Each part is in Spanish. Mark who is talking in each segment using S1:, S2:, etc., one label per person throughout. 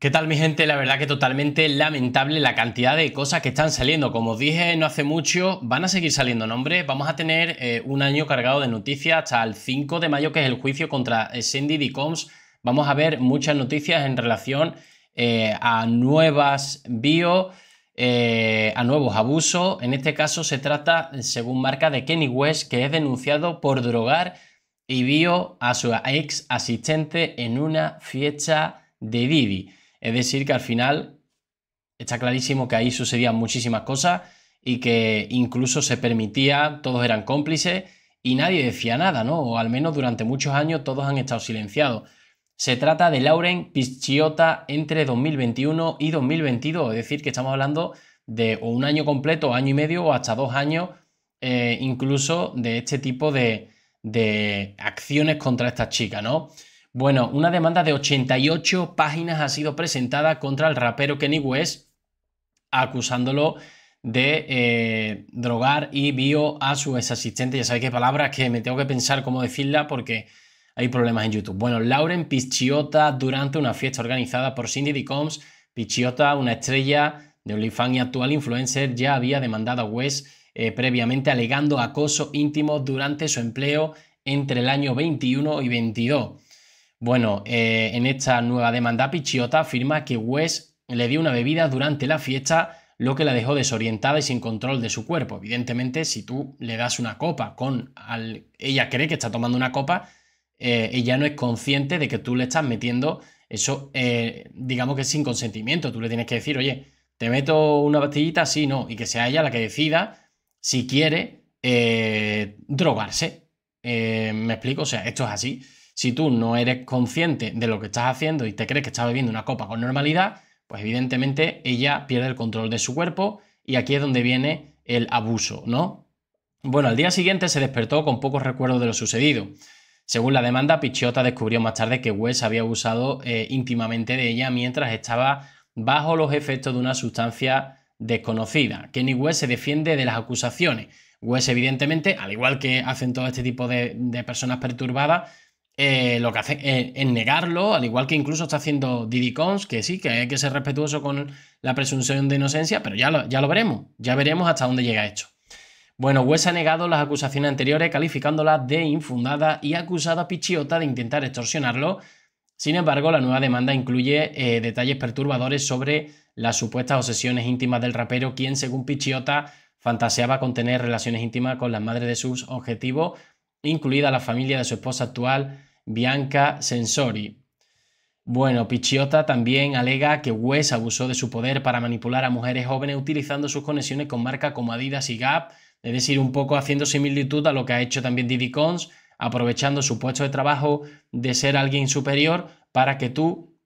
S1: ¿Qué tal mi gente? La verdad que totalmente lamentable la cantidad de cosas que están saliendo. Como dije no hace mucho, van a seguir saliendo nombres. Vamos a tener eh, un año cargado de noticias hasta el 5 de mayo, que es el juicio contra eh, Cindy Dicoms. Vamos a ver muchas noticias en relación eh, a nuevas bio, a nuevos abusos. En este caso se trata, según marca, de Kenny West, que es denunciado por drogar y bio a su ex asistente en una fiesta de Didi. Es decir, que al final está clarísimo que ahí sucedían muchísimas cosas y que incluso se permitía, todos eran cómplices y nadie decía nada, ¿no? O al menos durante muchos años todos han estado silenciados. Se trata de Lauren Pichiota entre 2021 y 2022, es decir, que estamos hablando de un año completo, año y medio o hasta dos años eh, incluso de este tipo de acciones contra esta chica, ¿no? Bueno, una demanda de 88 páginas ha sido presentada contra el rapero Kenny West, acusándolo de eh, drogar y vio a su ex asistente. Ya sabéis qué palabras que me tengo que pensar cómo decirla porque hay problemas en YouTube. Bueno, Lauren Pichiota durante una fiesta organizada por Cindy Combs, Pichiota, una estrella de OnlyFans y actual influencer, ya había demandado a West eh, previamente alegando acoso íntimo durante su empleo entre el año 21 y 22. Bueno, eh, en esta nueva demanda, Pichiota afirma que Wes le dio una bebida durante la fiesta, lo que la dejó desorientada y sin control de su cuerpo. Evidentemente, si tú le das una copa con... Ella cree que está tomando una copa, eh, ella no es consciente de que tú le estás metiendo eso, eh, digamos que sin consentimiento. Tú le tienes que decir, oye, te meto una pastillita, sí, no, y que sea ella la que decida si quiere drogarse. ¿Me explico? O sea, esto es así. Si tú no eres consciente de lo que estás haciendo y te crees que estás bebiendo una copa con normalidad, pues evidentemente ella pierde el control de su cuerpo y aquí es donde viene el abuso, ¿no? Bueno, al día siguiente se despertó con pocos recuerdos de lo sucedido. Según la demanda, Pichota descubrió más tarde que Wes había abusado eh, íntimamente de ella mientras estaba bajo los efectos de una sustancia desconocida. Kenny Wes se defiende de las acusaciones. Wes, evidentemente, al igual que hacen todo este tipo de personas perturbadas, eh, lo que hace es eh, negarlo, al igual que incluso está haciendo Didi Cons, que sí, que hay que ser respetuoso con la presunción de inocencia, pero ya lo, ya lo veremos, ya veremos hasta dónde llega esto. Bueno, Wes ha negado las acusaciones anteriores, calificándolas de infundadas y ha acusado a Pichiota de intentar extorsionarlo. Sin embargo, la nueva demanda incluye eh, detalles perturbadores sobre las supuestas obsesiones íntimas del rapero, quien, según Pichiota, fantaseaba con tener relaciones íntimas con las madres de sus objetivos, incluida la familia de su esposa actual, Bianca Sensori. Bueno, Pichiota también alega que Wes abusó de su poder para manipular a mujeres jóvenes utilizando sus conexiones con marcas como Adidas y Gap, es decir, un poco haciendo similitud a lo que ha hecho también Diddy Cons, aprovechando su puesto de trabajo de ser alguien superior para que tú,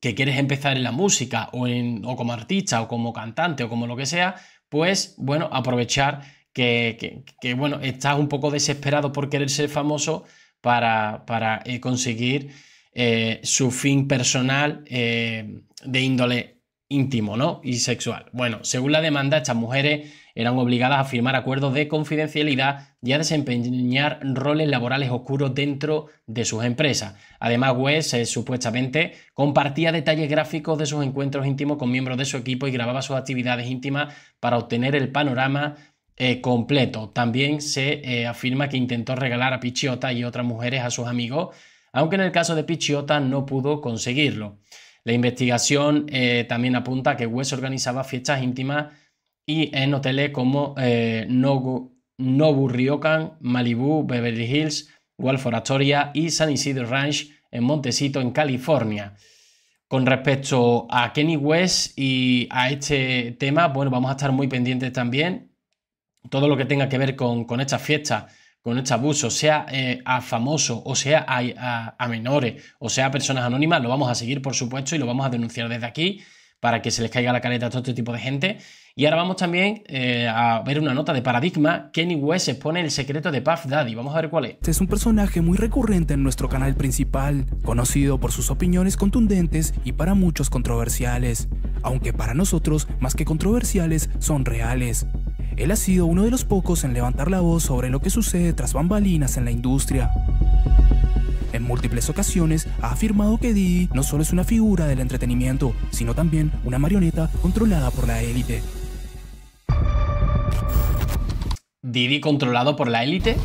S1: que quieres empezar en la música o, en, o como artista o como cantante o como lo que sea, pues bueno, aprovechar que, que, que bueno, estás un poco desesperado por querer ser famoso para, para eh, conseguir eh, su fin personal eh, de índole íntimo ¿no? y sexual. Bueno, según la demanda, estas mujeres eran obligadas a firmar acuerdos de confidencialidad y a desempeñar roles laborales oscuros dentro de sus empresas. Además, wes supuestamente compartía detalles gráficos de sus encuentros íntimos con miembros de su equipo y grababa sus actividades íntimas para obtener el panorama eh, completo. También se eh, afirma que intentó regalar a Pichiota y otras mujeres a sus amigos, aunque en el caso de Pichiota no pudo conseguirlo. La investigación eh, también apunta que West organizaba fiestas íntimas y en hoteles como Nobu, Nobu Ryokan, Malibu, Beverly Hills, Walford Astoria y San Isidro Ranch en Montecito, en California. Con respecto a Kenny West y a este tema, bueno, vamos a estar muy pendientes también todo lo que tenga que ver con, con estas fiestas, con este abuso, sea eh, a famoso o sea a, menores o sea a personas anónimas, lo vamos a seguir, por supuesto, y lo vamos a denunciar desde aquí para que se les caiga la careta a todo este tipo de gente. Y ahora vamos también eh, a ver una nota de paradigma. Kenny West expone el secreto de Puff Daddy. Vamos a ver cuál es. Este
S2: es un personaje muy recurrente en nuestro canal principal, conocido por sus opiniones contundentes y para muchos controversiales. Aunque para nosotros, más que controversiales, son reales. Él ha sido uno de los pocos en levantar la voz sobre lo que sucede tras bambalinas en la industria. En múltiples ocasiones ha afirmado que Didi no solo es una figura del entretenimiento, sino también una marioneta controlada por la élite. ¿Didi controlado por la élite?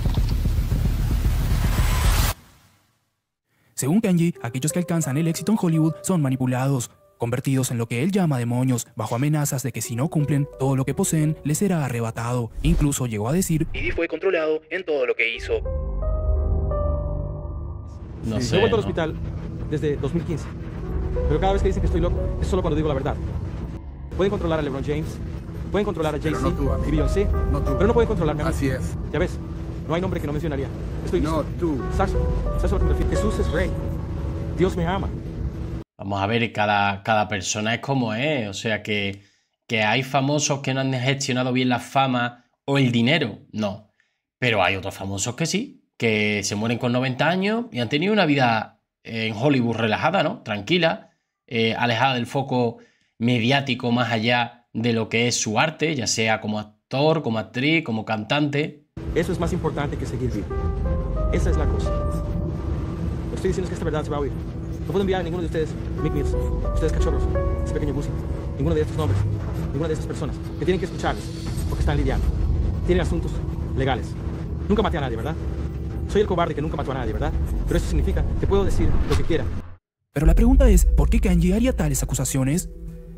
S2: Según Kenji, aquellos que alcanzan el éxito en Hollywood son manipulados, convertidos en lo que él llama demonios, bajo amenazas de que si no cumplen, todo lo que poseen les será arrebatado. Incluso llegó a decir, Y fue controlado en todo lo que hizo. No sé, yo vuelto al hospital desde 2015, pero cada vez que dicen que estoy loco, es solo cuando digo la verdad. Pueden controlar a LeBron James, pueden controlar a Jay-Z no y Beyoncé, pero no pueden controlar a mí. Así es. Ya ves, no hay nombre que no mencionaría. Estoy No, tú. Sars, ¿Sabes Jesús es rey. Dios me ama. Vamos a
S1: ver, cada, cada persona es como es, o sea que, que hay famosos que no han gestionado bien la fama o el dinero, no. Pero hay otros famosos que sí, que se mueren con 90 años y han tenido una vida eh, en Hollywood relajada, ¿no? Tranquila, eh, alejada del foco mediático más allá de lo que es su arte, ya sea como actor, como actriz, como cantante. Eso es más importante que seguir vivo.
S2: Esa es la cosa. estoy diciendo que esta verdad se va a oír. No puedo enviar a ninguno de ustedes Mick Mills, ustedes cachorros, ese pequeño bus, ninguno de estos nombres, ninguna de estas personas, que tienen que escucharles, porque están lidiando. Tienen asuntos legales. Nunca maté a nadie, ¿verdad? Soy el cobarde que nunca mató a nadie, ¿verdad? Pero eso significa que puedo decir lo que quiera. Pero la pregunta es, ¿por qué Kanji haría tales acusaciones?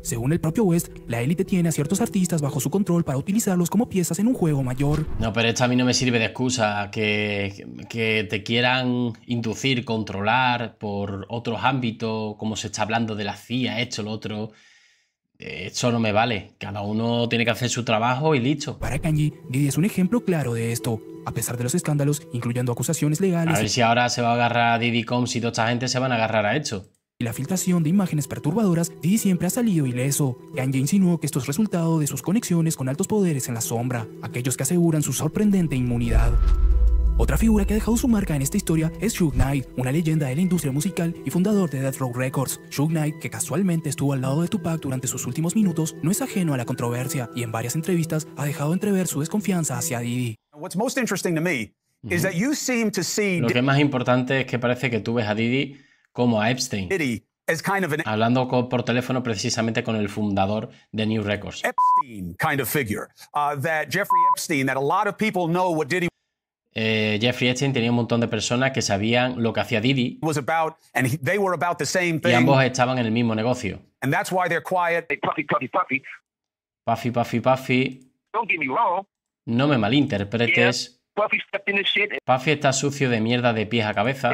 S2: Según el propio West, la élite tiene a ciertos artistas bajo su control para utilizarlos como piezas en un juego mayor.
S1: No, pero esto a mí no me sirve de excusa. Que, que te quieran inducir, controlar por otros ámbitos, como se está hablando de la CIA, esto, lo otro. Eh, eso no me vale. Cada uno tiene que hacer su trabajo
S2: y listo. Para Kanye, Didi es un ejemplo claro de esto. A pesar de los escándalos, incluyendo acusaciones legales. A ver si
S1: ahora se va a agarrar a Diddy Combs y toda esta gente se van a agarrar a esto
S2: y la filtración de imágenes perturbadoras, Didi siempre ha salido ileso. Kanye insinuó que esto es resultado de sus conexiones con altos poderes en la sombra, aquellos que aseguran su sorprendente inmunidad. Otra figura que ha dejado su marca en esta historia es Shug Knight, una leyenda de la industria musical y fundador de Death Row Records. Shug Knight, que casualmente estuvo al lado de Tupac durante sus últimos minutos, no es ajeno a la controversia y en varias entrevistas ha dejado entrever su desconfianza hacia Didi. Lo
S1: que más importante es que parece que tú ves a Didi como a Epstein, hablando por teléfono precisamente con el fundador de New Records. Jeffrey Epstein tenía un montón de personas que sabían lo que hacía Didi. Y ambos estaban en el mismo negocio. Puffy, Puffy, Puffy. No me malinterpretes. Puffy está sucio de mierda de pies a cabeza.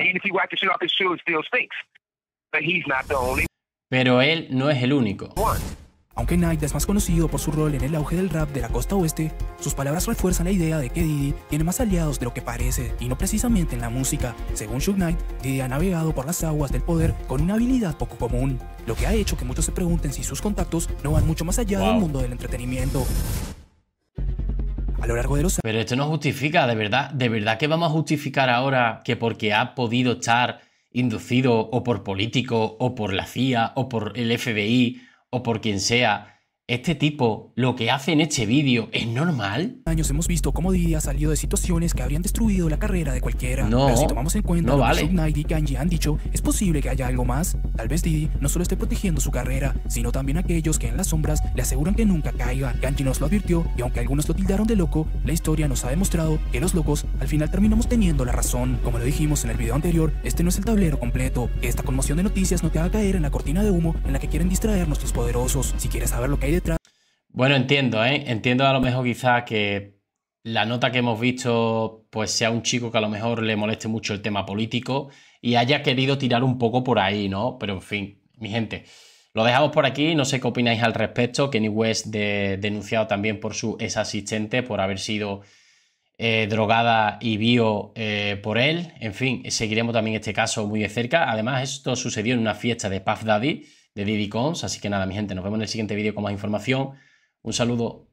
S1: Pero él no es el único.
S2: Aunque Knight es más conocido por su rol en el auge del rap de la costa oeste, sus palabras refuerzan la idea de que Diddy tiene más aliados de lo que parece, y no precisamente en la música. Según Shug Knight, Diddy ha navegado por las aguas del poder con una habilidad poco común, lo que ha hecho que muchos se pregunten si sus contactos no van mucho más allá del mundo del entretenimiento
S1: a lo largo de los Pero esto no justifica, de verdad, de verdad que vamos a justificar ahora que porque ha podido estar inducido o por político o por la CIA o por el FBI o por quien sea, este tipo, lo que hace en este vídeo,
S2: ¿es normal? Años hemos visto cómo Didi ha salido de situaciones que habrían destruido la carrera de cualquiera. Pero si tomamos en cuenta lo que Knight y Kanji han dicho, es posible que haya algo más. Tal vez Didi no solo esté protegiendo su carrera, sino también aquellos que en las sombras le aseguran que nunca caiga. Kanji nos lo advirtió y aunque algunos lo tildaron de loco, la historia nos ha demostrado que los locos al final terminamos teniendo la razón. Como lo dijimos en el video anterior, este no es el tablero completo. esta conmoción de noticias no te haga caer en la cortina de humo en la que quieren distraernos nuestros poderosos. Si quieres saber lo que hay de,
S1: bueno, entiendo, ¿eh? Entiendo a lo mejor quizá que la nota que hemos visto pues sea un chico que a lo mejor le moleste mucho el tema político y haya querido tirar un poco por ahí, ¿no? Pero en fin, mi gente, lo dejamos por aquí, no sé qué opináis al respecto, Kenny West de, denunciado también por su ex asistente por haber sido eh, drogada y vio eh, por él, en fin, seguiremos también este caso muy de cerca, además esto sucedió en una fiesta de Puff Daddy de Diddy Cons, así que nada, mi gente, nos vemos en el siguiente vídeo con más información. Un saludo.